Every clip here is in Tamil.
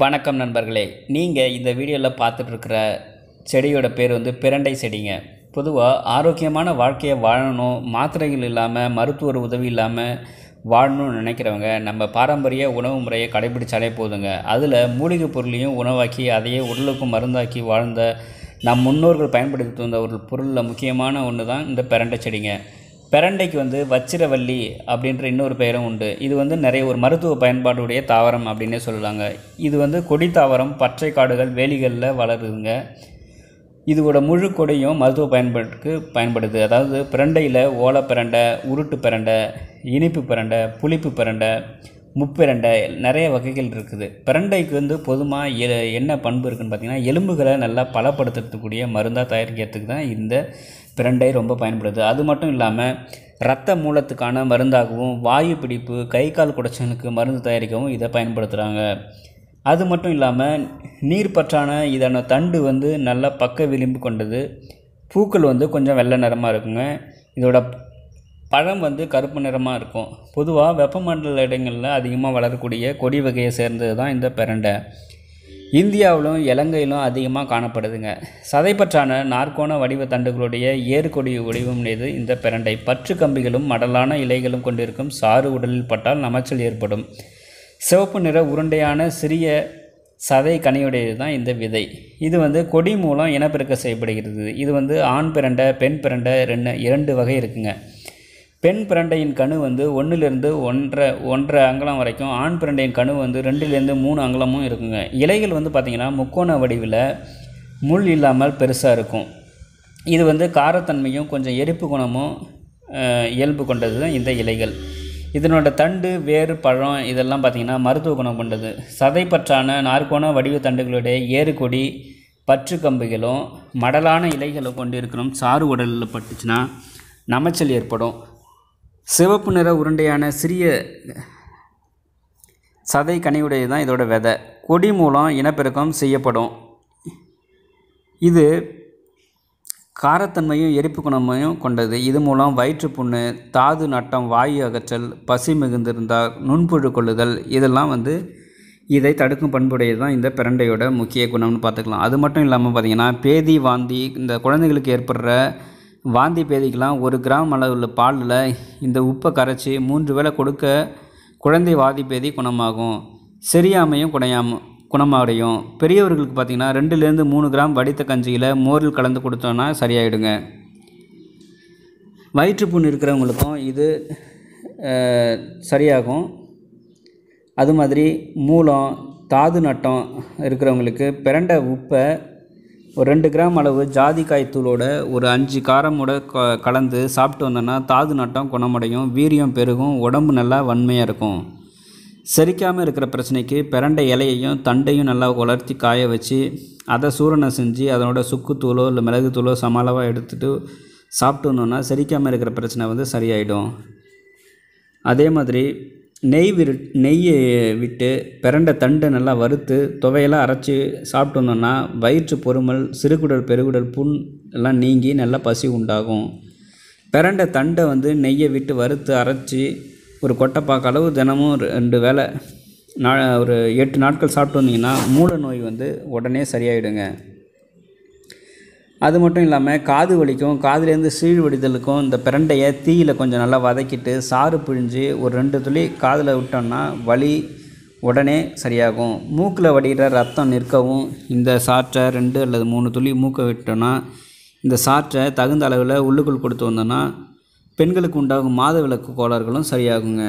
வணக்கம் நண்பர்களே நீங்கள் இந்த வீடியோவில் பார்த்துட்ருக்கிற செடியோட பேர் வந்து பிரண்டை செடிங்க பொதுவாக ஆரோக்கியமான வாழ்க்கையை வாழணும் மாத்திரைகள் இல்லாமல் மருத்துவர் உதவி இல்லாமல் வாழணும்னு நினைக்கிறவங்க நம்ம பாரம்பரிய உணவு முறையை கடைபிடிச்சாலே போதுங்க அதில் மூலிகை பொருளையும் உணவாக்கி அதையே உடலுக்கும் மருந்தாக்கி வாழ்ந்த நம் முன்னோர்கள் பயன்படுத்தி வந்த ஒரு பொருளில் முக்கியமான ஒன்று தான் இந்த பிரண்டை செடிங்க பெரண்டைக்கு வந்து வச்சிரவள்ளி அப்படின்ற இன்னொரு பெயரும் உண்டு இது வந்து நிறைய ஒரு மருத்துவ பயன்பாடுடைய தாவரம் அப்படின்னே சொல்லுவாங்க இது வந்து கொடி தாவரம் பச்சை காடுகள் வேலிகளில் வளருதுங்க இதோட முழு கொடியும் மருத்துவ பயன்பாட்டுக்கு பயன்படுது அதாவது பிரண்டையில் ஓலை பிரண்டை உருட்டு பிரண்டை இனிப்பு பிரண்டை புளிப்பு பிரண்டை முப்பிரண்டை நிறைய வகைகள் இருக்குது பிரண்டைக்கு வந்து பொதுவாக எ என்ன பண்பு இருக்குதுன்னு பார்த்திங்கன்னா எலும்புகளை நல்லா பலப்படுத்துறதுக்கூடிய மருந்தாக தயாரிக்கிறதுக்கு தான் இந்த பிரண்டை ரொம்ப பயன்படுது அது மட்டும் இல்லாமல் இரத்த மூலத்துக்கான மருந்தாகவும் வாயு பிடிப்பு கை கால் குடைச்சலுக்கு மருந்து தயாரிக்கவும் இதை பயன்படுத்துகிறாங்க அது மட்டும் இல்லாமல் நீர் பற்றான இதான தண்டு வந்து நல்லா பக்க விளிம்பு கொண்டது பூக்கள் வந்து கொஞ்சம் வெள்ளை நிறமாக இருக்குங்க இதோட பழம் வந்து கருப்பு நிறமாக இருக்கும் பொதுவாக வெப்பமண்டல இடங்களில் அதிகமாக வளரக்கூடிய கொடி வகையை சேர்ந்தது தான் இந்த பிரண்டை இந்தியாவிலும் இலங்கையிலும் அதிகமாக காணப்படுதுங்க சதைப்பற்றான நாற்கோண வடிவ தண்டுகளுடைய ஏர்கொடி வடிவம் மீது இந்த பெரண்டை பற்று கம்பிகளும் மடலான இலைகளும் கொண்டிருக்கும் சாறு உடலில் பட்டால் நமைச்சல் ஏற்படும் சிவப்பு நிற உருண்டையான சிறிய சதை கனியுடையது தான் இந்த விதை இது வந்து கொடி மூலம் இனப்பெருக்க செய்யப்படுகிறது இது வந்து ஆண் பிறண்ட பெண் பிறண்ட ரெண்டு இரண்டு வகை இருக்குங்க பெண் பிரண்டையின் கணு வந்து ஒன்றுலேருந்து ஒன்றரை ஒன்றரை அங்கலம் வரைக்கும் ஆண் பிரண்டையின் கணு வந்து ரெண்டுலேருந்து மூணு அங்கலமும் இருக்குங்க இலைகள் வந்து பார்த்திங்கன்னா முக்கோண வடிவில் முள் இல்லாமல் பெருசாக இருக்கும் இது வந்து காரத்தன்மையும் கொஞ்சம் எரிப்பு குணமும் இயல்பு கொண்டது தான் இந்த இலைகள் இதனோட தண்டு வேறு பழம் இதெல்லாம் பார்த்திங்கன்னா மருத்துவ குணம் கொண்டது சதைப்பற்றான நாற்கோண வடிவ தண்டுகளுடைய ஏறுகொடி பற்று கம்புகளும் மடலான இலைகளை கொண்டு இருக்கிறோம் சாறு உடலில் பட்டுச்சுன்னா நமச்சல் ஏற்படும் சிவப்பு நிற உருண்டையான சிறிய சதை கனியுடையது தான் இதோட விதை கொடி மூலம் இனப்பெருக்கம் செய்யப்படும் இது காரத்தன்மையும் எரிப்பு குணமையும் கொண்டது இது மூலம் வயிற்றுப்புண்ணு தாது நட்டம் வாயு அகற்றல் பசி மிகுந்திருந்தால் நுண்புழு கொள்ளுதல் இதெல்லாம் வந்து இதை தடுக்கும் பண்புடையது தான் இந்த பிரண்டையோட முக்கிய குணம்னு பார்த்துக்கலாம் அது மட்டும் இல்லாமல் பார்த்திங்கன்னா பேதி வாந்தி இந்த குழந்தைகளுக்கு ஏற்படுற வாந்தி பேதிக்கெலாம் ஒரு கிராம் அளவில் பாலில் இந்த உப்பை கரைச்சி மூன்று வேளை கொடுக்க குழந்தை வாதி பேதி குணமாகும் சரியாமையும் குணையாம குணமடையும் பெரியவர்களுக்கு பார்த்திங்கன்னா ரெண்டுலேருந்து மூணு கிராம் வடித்த கஞ்சியில் மோரில் கலந்து கொடுத்தோன்னா சரியாயிடுங்க வயிற்றுப்புண் இருக்கிறவங்களுக்கும் இது சரியாகும் அது மாதிரி மூலம் தாது நட்டம் இருக்கிறவங்களுக்கு பிறண்ட உப்பை ஒரு ரெண்டு கிராம் அளவு ஜாதிக்காய் தூளோட ஒரு அஞ்சு காரமோட க கலந்து சாப்பிட்டு வந்தோன்னா தாது நட்டம் குணமடையும் வீரியம் பெருகும் உடம்பு நல்லா வன்மையாக இருக்கும் செரிக்காமல் இருக்கிற பிரச்சனைக்கு பிறண்ட இலையையும் தண்டையும் நல்லா வளர்த்தி காய வச்சு அதை சூரணம் செஞ்சு அதனோட சுக்குத்தூளோ இல்லை மிளகுத்தூளோ சமாளவாக எடுத்துகிட்டு சாப்பிட்டு வந்தோன்னா செரிக்காமல் இருக்கிற பிரச்சனை வந்து சரியாயிடும் அதே மாதிரி நெய் விரு நெய்யை விட்டு பிறண்ட தண்டு நல்லா வறுத்து துவையெல்லாம் அரைச்சி சாப்பிட்டு வந்தோம்னா வயிற்று பொறுமல் சிறுகுடல் பெருகுடல் புண் எல்லாம் நீங்கி நல்லா பசி உண்டாகும் பிரண்டை தண்டை வந்து நெய்யை விட்டு வறுத்து அரைச்சி ஒரு கொட்டைப்பாக்க அளவு தினமும் ரெண்டு வேலை நா ஒரு எட்டு நாட்கள் சாப்பிட்டு வந்தீங்கன்னா மூல நோய் வந்து உடனே சரியாயிடுங்க அது மட்டும் இல்லாமல் காது வலிக்கும் காதுலேருந்து சீழ் வடிதலுக்கும் இந்த பிரண்டையை தீயில் கொஞ்சம் நல்லா வதக்கிட்டு சாறு பிழிஞ்சு ஒரு ரெண்டு துளி காதில் விட்டோம்னா வலி உடனே சரியாகும் மூக்கில் வடிகிற ரத்தம் நிற்கவும் இந்த சாற்றை ரெண்டு அல்லது மூணு துளி மூக்கை விட்டோம்னா இந்த சாற்றை தகுந்த அளவில் உள்ளுக்குள் கொடுத்து வந்தோம்னா பெண்களுக்கு உண்டாகும் மாதவிலக்கு கோளாறுகளும் சரியாகுங்க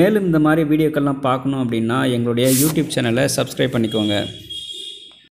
மேலும் இந்த மாதிரி வீடியோக்கள்லாம் பார்க்கணும் அப்படின்னா எங்களுடைய யூடியூப் சேனலை சப்ஸ்கிரைப் பண்ணிக்கோங்க